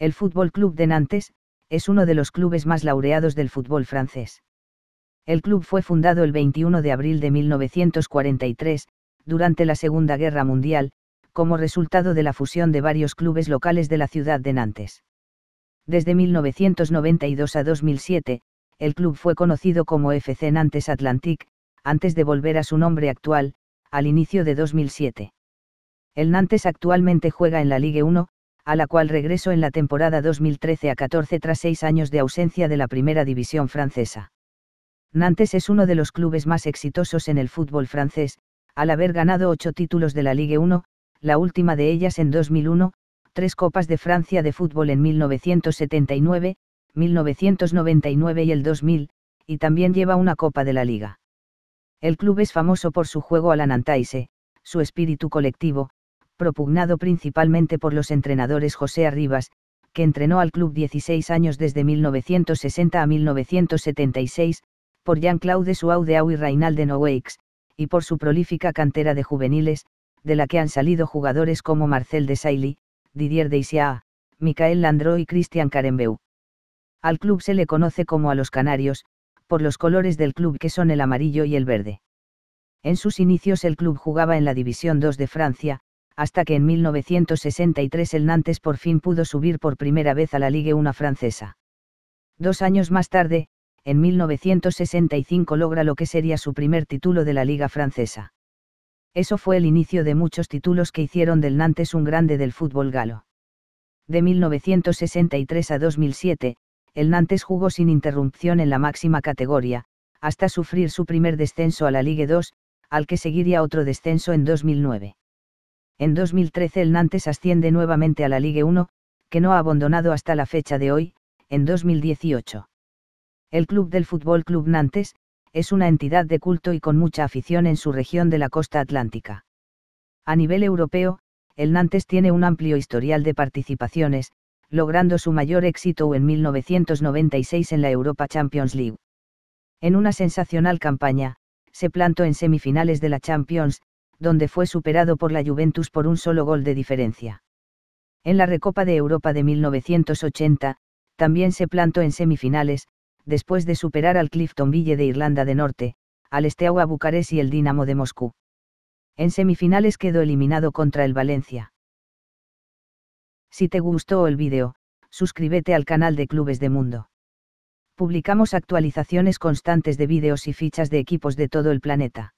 El Fútbol Club de Nantes, es uno de los clubes más laureados del fútbol francés. El club fue fundado el 21 de abril de 1943, durante la Segunda Guerra Mundial, como resultado de la fusión de varios clubes locales de la ciudad de Nantes. Desde 1992 a 2007, el club fue conocido como FC Nantes Atlantique, antes de volver a su nombre actual, al inicio de 2007. El Nantes actualmente juega en la Ligue 1, a la cual regresó en la temporada 2013 a 14 tras seis años de ausencia de la primera división francesa. Nantes es uno de los clubes más exitosos en el fútbol francés, al haber ganado ocho títulos de la Ligue 1, la última de ellas en 2001, tres Copas de Francia de fútbol en 1979, 1999 y el 2000, y también lleva una Copa de la Liga. El club es famoso por su juego a la Nantaise, su espíritu colectivo, propugnado principalmente por los entrenadores José Arribas, que entrenó al club 16 años desde 1960 a 1976, por Jean-Claude Suau de Au y de Oweix, y por su prolífica cantera de juveniles, de la que han salido jugadores como Marcel Desailly, Didier Deschamps, Michael Landreau y Christian Carembeu. Al club se le conoce como a los Canarios, por los colores del club que son el amarillo y el verde. En sus inicios el club jugaba en la División 2 de Francia, hasta que en 1963 el Nantes por fin pudo subir por primera vez a la Ligue 1 francesa. Dos años más tarde, en 1965 logra lo que sería su primer título de la Liga francesa. Eso fue el inicio de muchos títulos que hicieron del Nantes un grande del fútbol galo. De 1963 a 2007, el Nantes jugó sin interrupción en la máxima categoría, hasta sufrir su primer descenso a la Ligue 2, al que seguiría otro descenso en 2009. En 2013 el Nantes asciende nuevamente a la Ligue 1, que no ha abandonado hasta la fecha de hoy, en 2018. El club del Fútbol Club Nantes, es una entidad de culto y con mucha afición en su región de la costa atlántica. A nivel europeo, el Nantes tiene un amplio historial de participaciones, logrando su mayor éxito en 1996 en la Europa Champions League. En una sensacional campaña, se plantó en semifinales de la Champions, donde fue superado por la Juventus por un solo gol de diferencia. En la Recopa de Europa de 1980, también se plantó en semifinales, después de superar al Cliftonville de Irlanda del Norte, al Steaua Bucarest y el Dinamo de Moscú. En semifinales quedó eliminado contra el Valencia. Si te gustó el vídeo, suscríbete al canal de Clubes de Mundo. Publicamos actualizaciones constantes de vídeos y fichas de equipos de todo el planeta.